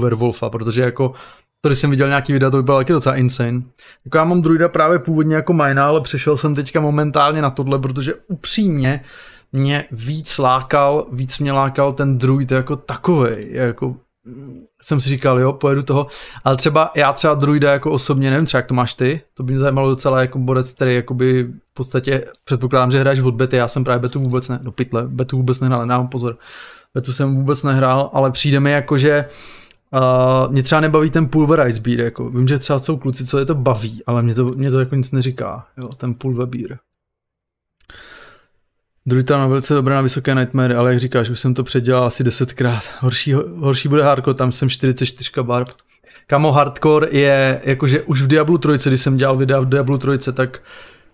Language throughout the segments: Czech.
werwolfa, protože jako Tady jsem viděl nějaký videa, to by bylo taky docela insane. Jako já mám druida právě původně jako majna, ale přešel jsem teďka momentálně na tohle, protože upřímně mě víc lákal, víc mě lákal ten druid jako takovej. Jako mm, jsem si říkal, jo, pojedu toho, ale třeba já třeba druida jako osobně, nevím třeba jak to máš ty, to by mě zajímalo docela jako borec, který jakoby v podstatě předpokládám, že hraješ od bety, já jsem právě betu vůbec ne, do pytle, betu vůbec nehrál, nám pozor, betu jsem vůbec nehrál, ale přijde mi jako, že uh, Uh, mě třeba nebaví ten pulverize beer, jako vím, že třeba jsou kluci, co je to baví, ale mě to, mě to jako nic neříká, jo, ten pulver beer. tam velice dobrá na vysoké Nightmare, ale jak říkáš, už jsem to předělal asi desetkrát. Horší, horší bude hardcore, tam jsem 44 barb. Kamo hardcore je, jakože už v Diablo 3, když jsem dělal videa v Diablo 3, tak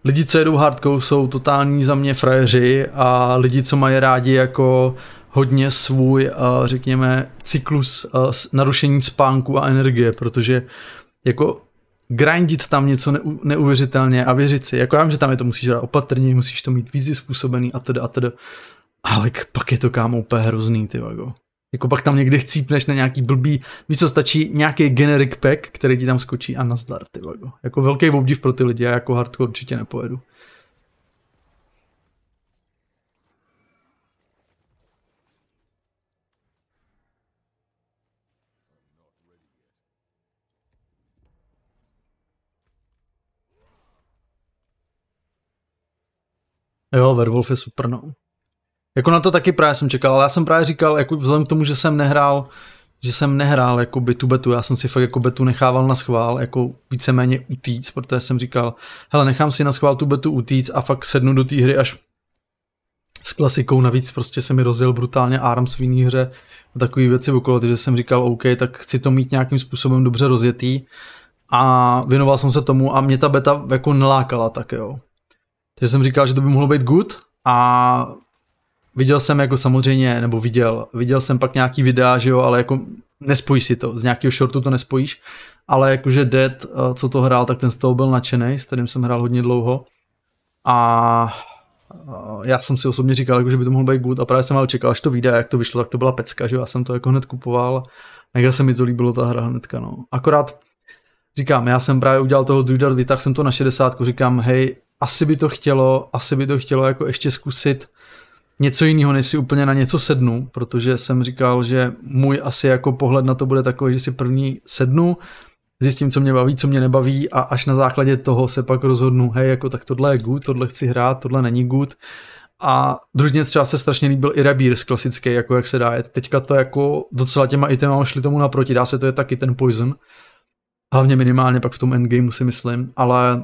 lidi, co jedou hardcore, jsou totální za mě frajeři a lidi, co mají rádi jako hodně svůj, eh, řekněme, cyklus eh, narušení spánku a energie, protože jako grindit tam něco neuvěřitelně a věřit si. Jako já vím, že tam je to musíš dělat opatrně, musíš to mít vízi způsobený a teda a teda. Ale pak je to kámo úplně hrozný, ty vago. Jako pak tam někdy chcípneš na nějaký blbý, víš co, stačí nějaký generic pack, který ti tam skočí a nazdar, ty vago. Jako velký obdiv pro ty lidi, já jako hardcore určitě nepojedu. Jo, Werewolf je super, no. Jako na to taky právě jsem čekal, ale já jsem právě říkal, jako vzhledem k tomu, že jsem nehrál, že jsem nehrál jako by tu betu, já jsem si fakt jako betu nechával na schvál, jako víceméně utíc, protože jsem říkal, hele, nechám si na schvál tu betu utíc a fakt sednu do té hry až s klasikou, navíc prostě se mi rozjel brutálně Arms v jiný hře a takové věci okolo, takže jsem říkal, OK, tak chci to mít nějakým způsobem dobře rozjetý a věnoval jsem se tomu a mě ta beta jako nelákala tak, jo. Takže jsem říkal, že to by mohlo být good a viděl jsem jako samozřejmě, nebo viděl, viděl jsem pak nějaký videa, že jo, ale jako nespojíš si to, z nějakého shortu to nespojíš, ale jakože Dead, eh, co to hrál, tak ten z toho byl nadšený, s kterým jsem hrál hodně dlouho a eh, já jsem si osobně říkal, jako, že by to mohlo být good a právě jsem ale čekal, až to vyjde jak to vyšlo, tak to byla pecka, že jo, já jsem to jako hned kupoval, mega se mi to líbilo ta hra hnedka, no. Akorát říkám, já jsem právě udělal toho Druida, vytáhl jsem to na 60, říkám, hej, asi by to chtělo, asi by to chtělo jako ještě zkusit něco jiného, než si úplně na něco sednu, protože jsem říkal, že můj asi jako pohled na to bude takový, že si první sednu, zjistím, co mě baví, co mě nebaví a až na základě toho se pak rozhodnu, hej, jako tak tohle je good, tohle chci hrát, tohle není good. A druhně třeba se strašně líbil i Rebírs klasický, jako jak se dá jet. Teďka to jako docela těma itemama šli tomu naproti, dá se to je taky ten Poison. Hlavně minimálně pak v tom endgameu si myslím, ale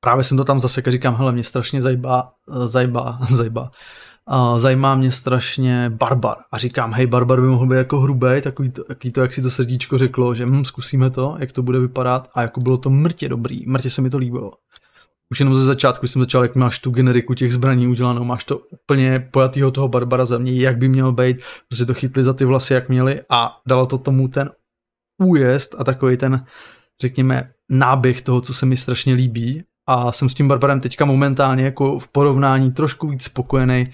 právě jsem to tam zase říkám, hele, mě strašně zajba, zajba, zajba. zajímá mě strašně Barbar a říkám, hej, Barbar by mohl být jako hrubý, takový to, jaký to, jak si to srdíčko řeklo, že hm, zkusíme to, jak to bude vypadat a jako bylo to mrtě dobrý, mrtě se mi to líbilo. Už jenom ze začátku jsem začal, jak máš tu generiku těch zbraní udělanou, máš to úplně pojatýho toho Barbara za mě, jak by měl být, prostě to chytli za ty vlasy, jak měli a dalo to tomu ten újezd a takový ten, řekněme, náběh toho, co se mi strašně líbí a jsem s tím Barbarem teďka momentálně jako v porovnání trošku víc spokojený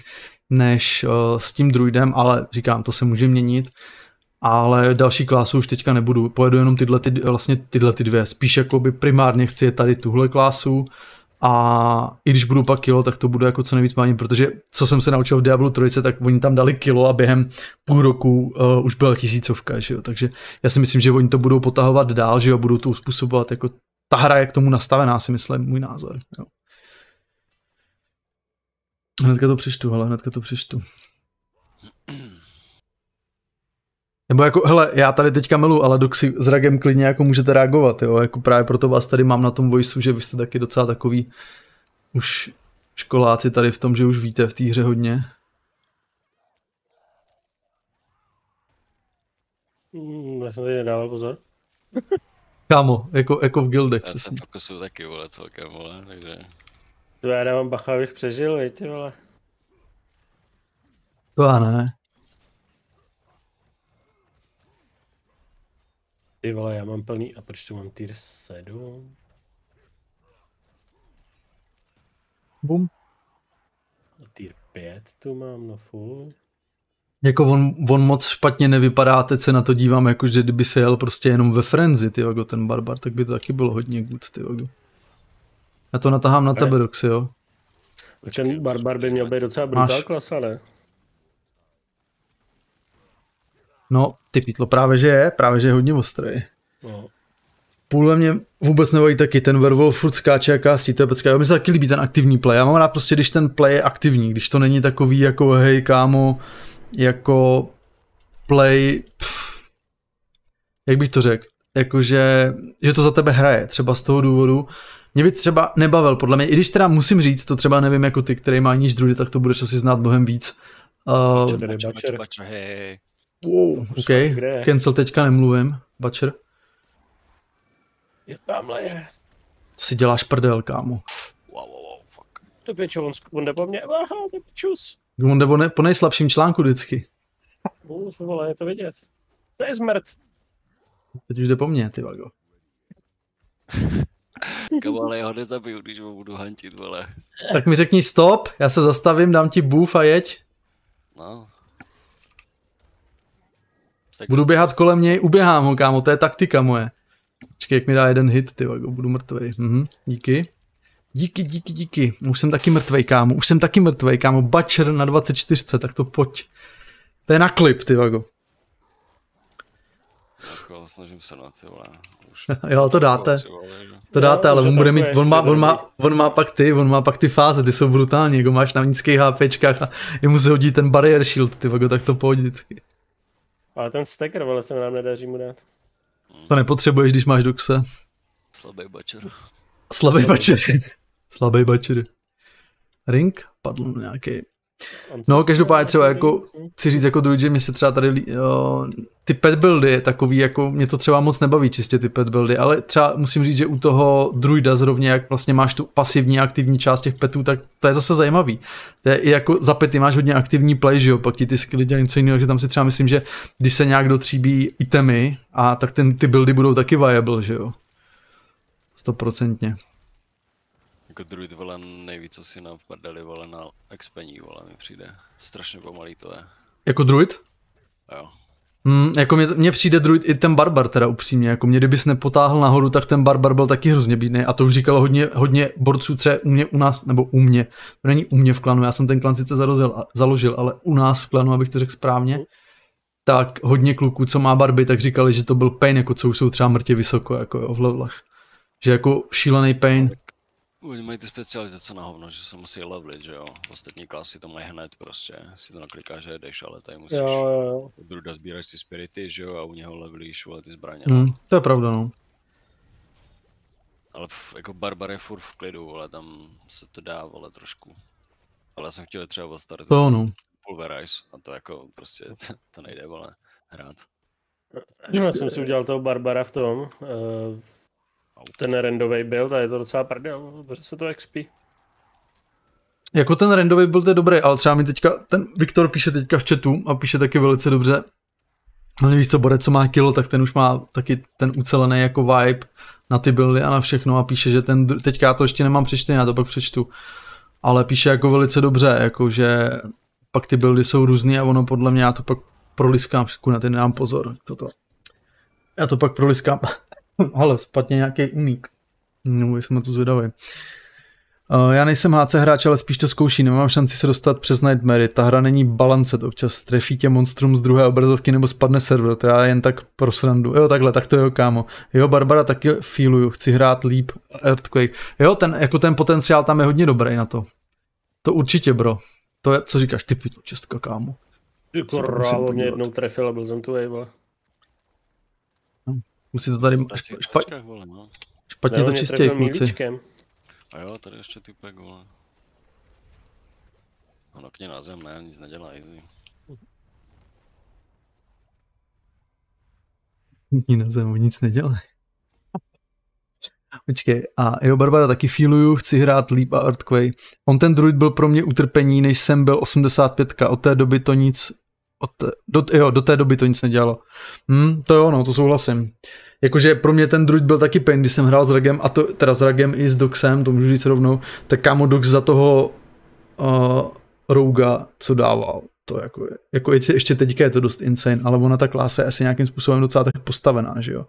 než eh, s tím druidem, ale říkám, to se může měnit. Ale další klásu už teďka nebudu, pojedu jenom tyhle, ty, vlastně tyhle ty dvě. Spíš jakoby primárně chci je tady tuhle klásu a i když budu pak kilo, tak to bude jako co nejvíc mání, protože co jsem se naučil v Diablo 3, tak oni tam dali kilo a během půl roku uh, už byla tisícovka, že jo? takže já si myslím, že oni to budou potahovat dál, že jo, budou to uspůsobovat jako ta hra je k tomu nastavená, si myslím, můj názor. Jo. Hnedka to přištu, hele, hnedka to přištu. Nebo jako, hele, já tady teďka milu, ale doxy s Ragem klidně jako můžete reagovat, jo, jako právě proto vás tady mám na tom voisu, že vy jste taky docela takový už školáci tady v tom, že už víte v té hře hodně. Mm, já jsem tady nedával pozor. Kámo, jako, jako v gildech, já přesně. Já jsem taky, vole, celkem, vole, takže... To já nemám bacha, abych přežil, vej, ty vole. To já ne. Ty vole, já mám plný, a proč tu mám tier 7? Bum. A no, Tier 5 tu mám, no full jako on, on moc špatně nevypadá, teď se na to dívám, jako že kdyby se jel prostě jenom ve frenzi, ty jako ten barbar, tak by to taky bylo hodně good, ty jako. Já to natahám na tebe, Doxy, jo. Ten barbar by měl být docela Máš. klasa, ne? No, ty pítlo, právě že je, právě že je hodně ostrý. No. Půle mě vůbec nevadí taky, ten werewolf furt skáče jaká kásí, to je pecká. Já mi se taky líbí ten aktivní play, já mám rád prostě, když ten play je aktivní, když to není takový jako hej kámo, jako play, pff, jak bych to řekl, jakože, že to za tebe hraje, třeba z toho důvodu, mě by třeba nebavil, podle mě, i když teda musím říct, to třeba nevím jako ty, který má níž druhý, tak to budeš asi znát mnohem víc. Uh, bačer, bačer, bačer, bačer, hej. Wow, OK, cancel teďka nemluvím, bačer. Je tamhle To si děláš prdel, kámo. Wow, wow, wow, fuck. To pěču, on, on jde po mně. Aha, to On nebo ne, po nejslabším článku vždycky. Bůh, vole, je to vidět. To je smrt. Teď už jde po mně, ty vago. Kamu, ale já ho nezabiju, když ho budu hantit, vole. Tak mi řekni stop, já se zastavím, dám ti bůf a jeď. No. Tak budu běhat kolem něj, uběhám ho, kámo, to je taktika moje. Počkej, jak mi dá jeden hit, ty vago, budu mrtvý. Mhm, díky. Díky, díky, díky. Už jsem taky mrtvej, kámo. Už jsem taky mrtvej, kámo. Bačer na 24, tak to pojď. To je na klip, ty vago. Jako, snažím se na no, ty vole. Už jo, to dáte. No. To dáte, no, ale on bude mít, on má, on, má, on má pak ty, on má pak ty fáze, ty jsou brutální, jako máš na nízkých HPčkách a jemu se hodí ten barrier shield, ty vago, tak to pojď vždycky. Ale ten stacker, vole, se nám nedaří mu dát. To nepotřebuješ, když máš doxe. Slabý bačer. Slabý bačer. Slabý bačer. Ring? Padl nějaký. No, každopádně třeba jako, chci říct jako druhý, že mě se třeba tady jo, ty pet buildy je takový, jako mě to třeba moc nebaví čistě ty pet buildy, ale třeba musím říct, že u toho druida zrovna, jak vlastně máš tu pasivní a aktivní část těch petů, tak to je zase zajímavý. To je i jako za pety máš hodně aktivní play, že jo, pak ti ty skilly dělají něco jiného, že tam si třeba myslím, že když se nějak dotříbí itemy, a tak ten, ty buildy budou taky viable, že jo. Stoprocentně. Jako druid vole nejvíc, co si nám prdeli vole na expení vole mi přijde. Strašně pomalý to je. Jako druid? Jo. Mm, jako mě, mě přijde druid i ten barbar teda upřímně, jako mě kdybys nepotáhl nahoru, tak ten barbar byl taky hrozně bídný a to už říkalo hodně, hodně borců třeba u mě, u nás, nebo u mě, to není u mě v klanu, já jsem ten klan sice zarozil, založil, ale u nás v klanu, abych to řekl správně, tak hodně kluků, co má barby, tak říkali, že to byl pain, jako co už jsou třeba mrtě vysoko, jako jo, v levelách. Že jako šílený pain. Oni mají ty specializace na hovno, že se musí levelit, že jo. Ostatní klasy to mají hned prostě. Si to nakliká, že jdeš, ale tady musíš... Jo, jo, jo. Druda sbíráš ty spirity, že jo, a u něho levelíš, vole, ty zbraně. Hmm, to je pravda, no. Ale pf, jako barbar je furt v klidu, ale tam se to dá, vole, trošku. Ale já jsem chtěl třeba odstartovat. To no. Pulverize a to jako prostě, to, to nejde, vole, hrát. Já jsem si udělal toho Barbara v tom, uh, ten rendový build a je to docela prdel, dobře se to XP. Jako ten rendový byl, je dobrý, ale třeba mi teďka, ten Viktor píše teďka v chatu a píše taky velice dobře. Ale no, víš co, Bore, co má kilo, tak ten už má taky ten ucelený jako vibe na ty buildy a na všechno a píše, že ten, teďka já to ještě nemám přečtený, já to pak přečtu. Ale píše jako velice dobře, jako že pak ty buildy jsou různý a ono podle mě, já to pak proliskám, na ty nedám pozor, toto. Já to pak proliskám. Ale spadně nějaký unik. No, jsem na to zvědavý. Eh, já nejsem HC hráč, ale spíš to zkouší. Nemám šanci se dostat přes Nightmare. Ta hra není balancet. Občas trefí tě monstrum z druhé obrazovky nebo spadne server. To já jen tak pro srandu. Jo, takhle, tak to jo, kámo. Jo, Barbara taky feeluju. Chci hrát líp Earthquake. Jo, ten, jako ten potenciál tam je hodně dobrý na to. To určitě, bro. To je, co říkáš, ty čestka, kámo. Ty krávo, mě jednou trefila, byl jsem tu Musí to tady špa, špa, no. špatně to čistě, kluci. A jo, tady ještě pek vole. A no, napně na zem, ne, nic nedělá, easy. Ní na zem, nic nedělá. Počkej, a jo, Barbara, taky feeluju, chci hrát Leap a Earthquake. On ten druid byl pro mě utrpení, než jsem byl 85. Od té doby to nic od, do, jo, do té doby to nic nedělalo. Hm, to jo, no, to souhlasím. Jakože pro mě ten druid byl taky pain, když jsem hrál s Ragem, a to, teda s Ragem i s Doxem, to můžu říct rovnou, tak kámo Dox za toho uh, Rouga, co dával. To jako, jako ještě teďka je to dost insane, ale ona ta klása je asi nějakým způsobem docela tak postavená, že jo.